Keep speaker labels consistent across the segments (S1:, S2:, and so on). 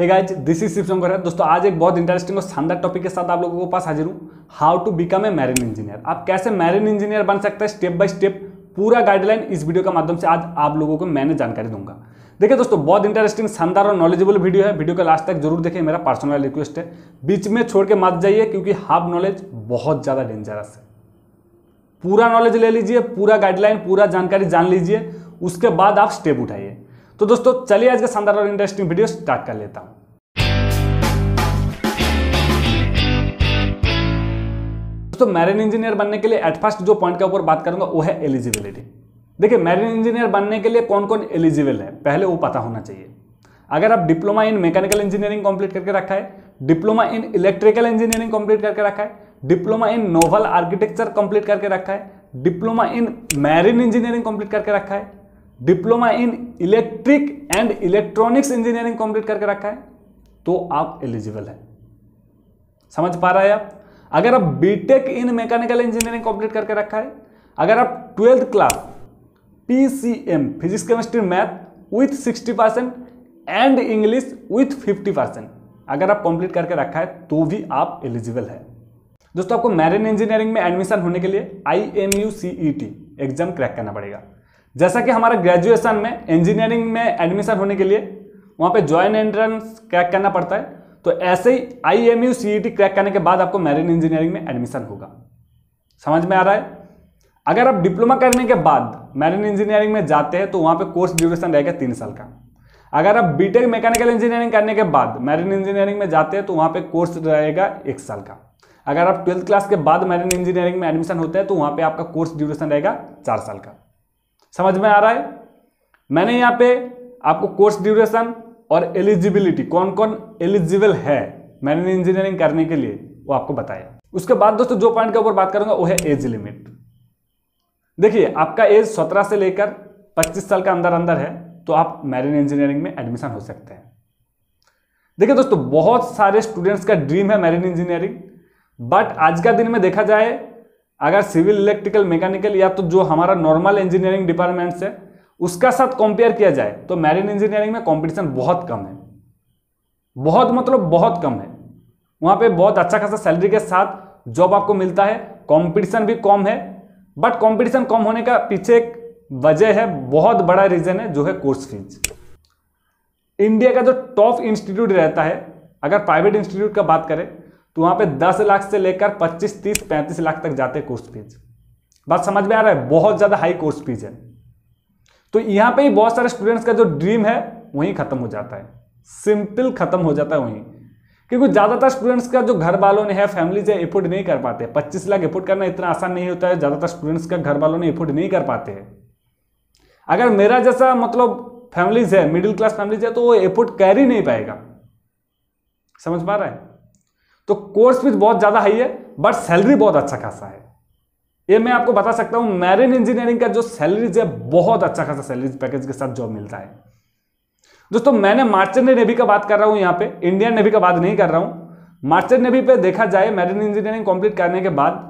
S1: hey guys this is Shivshankar है दोस्तों आज एक बहुत इंटरेस्टिंग और शानदार टॉपिक के साथ आप लोगों के पास हाजिर हूँ how to become a marine engineer आप कैसे मैरिन इंजीनियर बन सकते हैं स्टेप बाय स्टेप पूरा गाइडलाइन इस वीडियो के माध्यम से आज आप लोगों को मैंने जानकारी दूंगा देखिए दोस्तों बहुत इंटरेस्टिंग शानदार और नॉलेजेबल वीडियो है वीडियो का लास्ट तक जरूर देखें मेरा पर्सनल रिक्वेस्ट है बीच में छोड़ के मत जाइए क्योंकि हाफ नॉलेज बहुत ज़्यादा डेंजरस है पूरा नॉलेज ले लीजिए पूरा गाइडलाइन पूरा जानकारी जान लीजिए उसके बाद आप स्टेप उठाइए तो दोस्तों चलिए आज का शानदार और इंटरेस्टिंग वीडियो स्टार्ट कर लेता हूं दोस्तों मैरिन इंजीनियर बनने के लिए एट फर्स्ट जो पॉइंट के ऊपर बात करूंगा वो है एलिजिबिलिटी देखिए मैरिन इंजीनियर बनने के लिए कौन कौन एलिजिबल है पहले वो पता होना चाहिए अगर आप diploma in mechanical engineering complete करके रखा है diploma in electrical engineering complete करके रखा है diploma in naval architecture complete करके रखा है diploma in marine engineering complete करके रखा है diploma in electric and electronics engineering complete करके रखा है तो आप एलिजिबल हैं समझ पा रहा है आप अगर आप BTech in mechanical engineering complete करके रखा है अगर आप twelfth class PCM physics chemistry math with 60 percent and English with 50 percent अगर आप कंप्लीट करके रखा है तो भी आप एलिजिबल है दोस्तों आपको मैरिन इंजीनियरिंग में एडमिशन होने के लिए I M U C E T exam crack करना पड़ेगा जैसा कि हमारा ग्रेजुएशन में इंजीनियरिंग में एडमिशन होने के लिए वहाँ पे ज्वाइन एंट्रेंस क्रैक करना पड़ता है तो ऐसे ही I M U C E T crack करने के बाद आपको मैरिन इंजीनियरिंग में एडमिशन होगा समझ में आ रहा है अगर आप डिप्लोमा करने के बाद मैरिन इंजीनियरिंग में जाते हैं तो वहाँ पे कोर्स ड्यूरेशन रहेगा तीन साल का अगर आप बीटेक मैकेनिकल इंजीनियरिंग करने के बाद मैरिन इंजीनियरिंग में जाते हैं तो वहाँ पे कोर्स रहेगा एक साल का अगर आप ट्वेल्थ क्लास के बाद मैरिन इंजीनियरिंग में एडमिशन होते हैं तो वहाँ पे आपका कोर्स ड्यूरेशन रहेगा चार साल का समझ में आ रहा है मैंने यहाँ पे आपको कोर्स ड्यूरेशन और एलिजिबिलिटी कौन कौन एलिजिबल है मैरिन इंजीनियरिंग करने के लिए वो आपको बताया उसके बाद दोस्तों जो पॉइंट के ऊपर बात करूंगा वो है एज लिमिट देखिए आपका एज सत्रह से लेकर पच्चीस साल का अंदर अंदर है तो आप मैरिन इंजीनियरिंग में एडमिशन हो सकते हैं देखिए दोस्तों बहुत सारे स्टूडेंट्स का ड्रीम है मैरिन इंजीनियरिंग बट आज का दिन में देखा जाए अगर सिविल इलेक्ट्रिकल मैकेनिकल या तो जो हमारा नॉर्मल इंजीनियरिंग डिपार्टमेंट है उसका साथ कंपेयर किया जाए तो मैरिन इंजीनियरिंग में कंपटीशन बहुत कम है बहुत मतलब बहुत कम है वहाँ पे बहुत अच्छा खासा सैलरी के साथ जॉब आपको मिलता है कंपटीशन भी कम है बट कंपटीशन कम होने का पीछे एक वजह है बहुत बड़ा रीज़न है जो है कोर्स फीस इंडिया का जो टॉप इंस्टीट्यूट रहता है अगर प्राइवेट इंस्टीट्यूट का बात करें तो वहां पे 10 लाख से लेकर 25, 30, 35 लाख तक जाते कोर्स फीस बात समझ में आ रहा है बहुत ज़्यादा हाई कोर्स फीस है तो यहाँ पे ही बहुत सारे स्टूडेंट्स का जो ड्रीम है वहीं ख़त्म हो जाता है सिंपल ख़त्म हो जाता है वहीं क्योंकि ज़्यादातर स्टूडेंट्स का जो घर वालों ने है फैमिली से एफोर्ड नहीं कर पाते पच्चीस लाख एफोर्ड करना इतना आसान नहीं होता है ज़्यादातर स्टूडेंट्स का घर वालों ने एफोर्ड नहीं कर पाते हैं अगर मेरा जैसा मतलब फैमिलीज है मिडिल क्लास फैमिलीज है तो वो एफोर्ड कर ही नहीं पाएगा समझ पा रहा है तो कोर्स फीस बहुत ज़्यादा हाई है बट सैलरी बहुत अच्छा खासा है ये मैं आपको बता सकता हूं मैरिन इंजीनियरिंग का जो सैलरीज है बहुत अच्छा खासा सैलरीज पैकेज के साथ जॉब मिलता है दोस्तों मैंने मार्चेंट नेवी का बात कर रहा हूं यहां पे इंडियन नेवी का बात नहीं कर रहा हूं मार्चेंट नेवी पे देखा जाए मैरिन इंजीनियरिंग कंप्लीट करने के बाद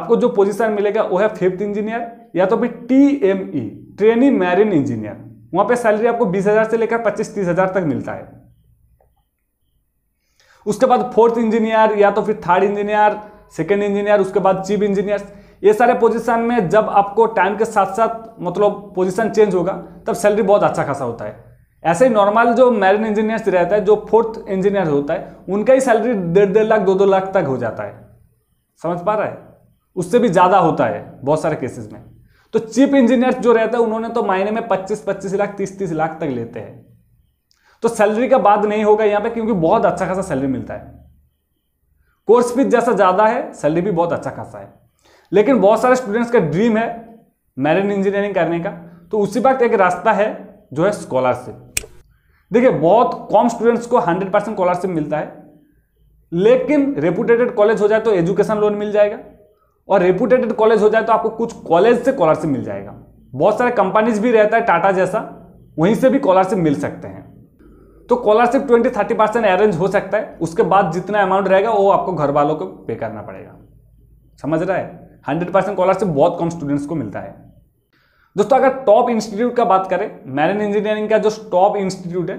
S1: आपको जो पोजीशन मिलेगा वो है फिफ्थ इंजीनियर या तो फिर T M E training marine engineer वहां पे सैलरी आपको बीस हज़ार से लेकर पच्चीस तीस हज़ार तक मिलता है उसके बाद फोर्थ इंजीनियर या तो फिर थर्ड इंजीनियर सेकेंड इंजीनियर उसके बाद चीफ इंजीनियर ये सारे पोजीशन में जब आपको टाइम के साथ साथ मतलब पोजीशन चेंज होगा तब सैलरी बहुत अच्छा खासा होता है ऐसे ही नॉर्मल जो मैरिन इंजीनियर्स रहता है जो फोर्थ इंजीनियर होता है उनका ही सैलरी डेढ़ डेढ़ लाख दो दो लाख तक हो जाता है समझ पा रहा है उससे भी ज़्यादा होता है बहुत सारे केसेस में तो चीफ इंजीनियर जो रहता है उन्होंने तो महीने में पच्चीस पच्चीस लाख तीस तीस लाख तक लेते हैं तो सैलरी का बात नहीं होगा यहाँ पे क्योंकि बहुत अच्छा खासा सैलरी मिलता है कोर्स फीस जैसा ज़्यादा है सैलरी भी बहुत अच्छा खासा है लेकिन बहुत सारे स्टूडेंट्स का ड्रीम है मैरिन इंजीनियरिंग करने का तो उसी वक्त एक रास्ता है जो है स्कॉलरशिप देखिए बहुत कम स्टूडेंट्स को 100 परसेंट स्कॉलरशिप मिलता है लेकिन रेपुटेटेड कॉलेज हो जाए तो एजुकेशन लोन मिल जाएगा और रेपुटेटेड कॉलेज हो जाए तो आपको कुछ कॉलेज से स्कॉलरशिप मिल जाएगा बहुत सारे कंपनीज भी रहता है टाटा जैसा वहीं से भी स्कॉलरशिप मिल सकते हैं तो scholarship twenty thirty percent arrange हो सकता है उसके बाद जितना अमाउंट रहेगा वो आपको घर वालों को पे करना पड़ेगा समझ रहा है हंड्रेड परसेंट स्कॉलरशिप बहुत कम स्टूडेंट्स को मिलता है दोस्तों अगर टॉप इंस्टीट्यूट का बात करें मैरिन इंजीनियरिंग का जो टॉप इंस्टीट्यूट है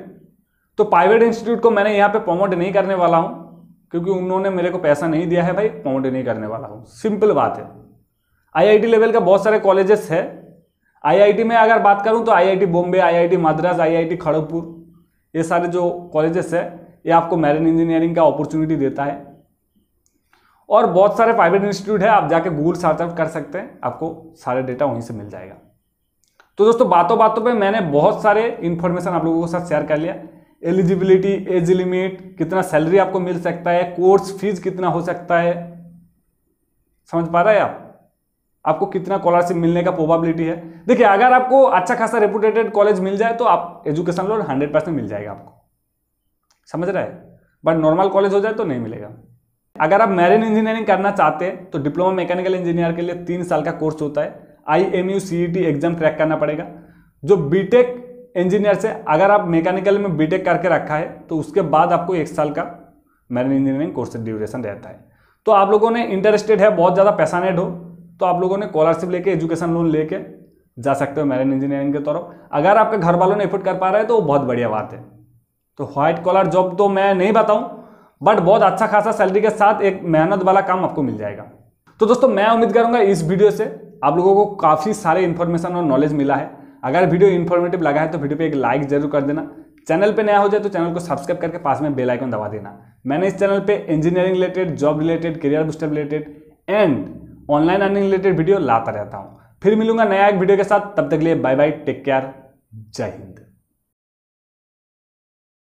S1: तो प्राइवेट इंस्टीट्यूट को मैंने यहाँ पर प्रमोट नहीं करने वाला हूँ क्योंकि उन्होंने मेरे को पैसा नहीं दिया है भाई प्रमोट नहीं करने वाला हूँ सिंपल बात है आई लेवल का बहुत सारे कॉलेजेस है आईआईटी में अगर बात करूँ तो IIT Bombay IIT Madras IIT Kharagpur ये सारे जो कॉलेजेस है ये आपको मैरिन इंजीनियरिंग का अपॉर्चुनिटी देता है और बहुत सारे प्राइवेट इंस्टीट्यूट है आप जाके गूगल सर्च आउट कर सकते हैं आपको सारे डेटा वहीं से मिल जाएगा तो दोस्तों बातों बातों पे मैंने बहुत सारे इन्फॉर्मेशन आप लोगों के साथ शेयर कर लिया एलिजिबिलिटी एज लिमिट कितना सैलरी आपको मिल सकता है कोर्स फीस कितना हो सकता है समझ पा रहे हैं आप आपको कितना स्कॉलरशिप मिलने का प्रोबेबिलिटी है देखिए अगर आपको अच्छा खासा रेपुटेटेड कॉलेज मिल जाए तो आप एजुकेशन लोन हंड्रेड परसेंट मिल जाएगा आपको समझ रहे हैं बट नॉर्मल कॉलेज हो जाए तो नहीं मिलेगा अगर आप मैरिन इंजीनियरिंग करना चाहते हैं तो डिप्लोमा मैकेनिकल इंजीनियर के लिए तीन साल का कोर्स होता है I M U C T exam crack करना पड़ेगा जो बी टेक इंजीनियर से अगर आप मैकेनिकल में बी टेक करके रखा है तो उसके बाद आपको एक साल का मैरिन इंजीनियरिंग कोर्स ड्यूरेशन रहता है तो आप लोगों ने इंटरेस्टेड है बहुत ज़्यादा पैसानेट हो तो आप लोगों ने स्कॉलरशिप लेके एजुकेशन लोन लेके जा सकते हो मैरिन इंजीनियरिंग के तरफ अगर आपके घर वालों ने एफोर्ड कर पा रहे हैं तो वो बहुत बढ़िया बात है तो व्हाइट कॉलर जॉब तो मैं नहीं बताऊं बट बहुत अच्छा खासा सैलरी के साथ एक मेहनत वाला काम आपको मिल जाएगा तो दोस्तों मैं उम्मीद करूंगा इस वीडियो से आप लोगों को काफ़ी सारे इन्फॉर्मेशन और नॉलेज मिला है अगर वीडियो इन्फॉर्मेटिव लगा है तो वीडियो पे एक लाइक जरूर कर देना चैनल पर नया हो जाए तो चैनल को सब्सक्राइब करके पास में बेलाइकन दबा देना मैंने इस चैनल पर engineering related job related career booster related and online earning related video लाता रहता हूँ फिर मिलूंगा नया एक वीडियो के साथ तब तक लिए बाय बाय टेक केयर जय हिंद